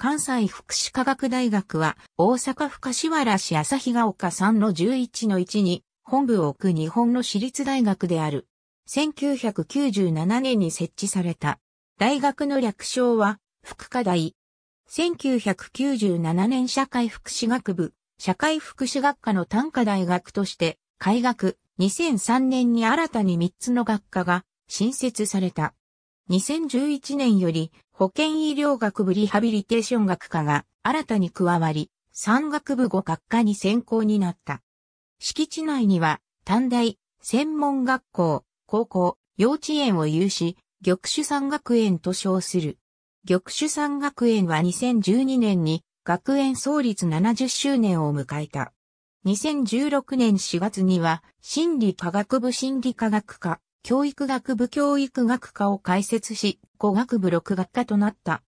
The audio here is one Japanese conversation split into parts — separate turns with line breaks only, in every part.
関西福祉科学大学は大阪府柏原市日が丘3の11の1に本部を置く日本の私立大学である。1997年に設置された。大学の略称は福科大。1997年社会福祉学部、社会福祉学科の単科大学として開学、2003年に新たに3つの学科が新設された。2011年より保健医療学部リハビリテーション学科が新たに加わり、産学部5学科に専攻になった。敷地内には、短大、専門学校、高校、幼稚園を有し、玉種産学園と称する。玉種産学園は2012年に学園創立70周年を迎えた。2016年4月には、心理科学部心理科学科、教育学部教育学科を開設し、語学部6学科となった。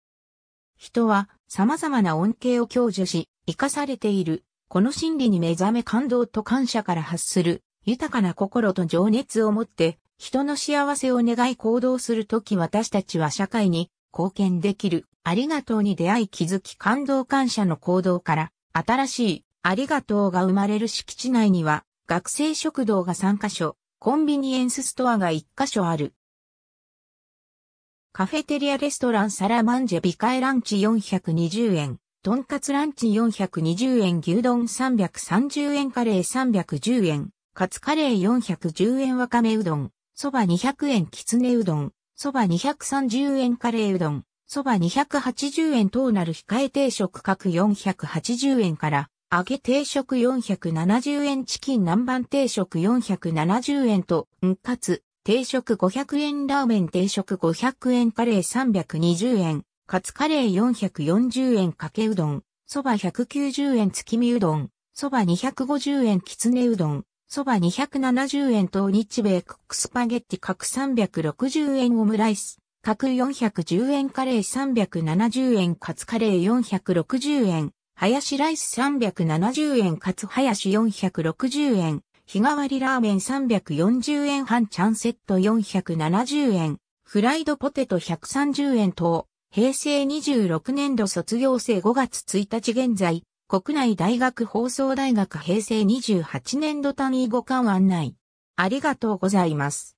人は様々な恩恵を享受し、生かされている。この真理に目覚め感動と感謝から発する、豊かな心と情熱を持って、人の幸せを願い行動するとき私たちは社会に貢献できる。ありがとうに出会い気づき感動感謝の行動から、新しいありがとうが生まれる敷地内には、学生食堂が3カ所、コンビニエンスストアが1カ所ある。カフェテリアレストランサラマンジェビカエランチ420円、トンカツランチ420円、牛丼330円、カレー310円、カツカレー410円、わかめうどん、そば200円、きつねうどん、そば230円、カレーうどん、そば280円、トーナル控え定食各480円から、揚げ定食470円チキン南蛮定食470円と、んかつ、定食500円ラーメン定食500円カレー320円、カツカレー440円かけうどん、そば190円月見うどん、そば250円きつねうどん、そば270円と日米クックスパゲッティ各360円オムライス、各410円カレー370円カツカレー460円、林ライス370円かつ林460円、日替わりラーメン340円半チャンセット470円、フライドポテト130円等、平成26年度卒業生5月1日現在、国内大学放送大学平成28年度単位互換案内。ありがとうございます。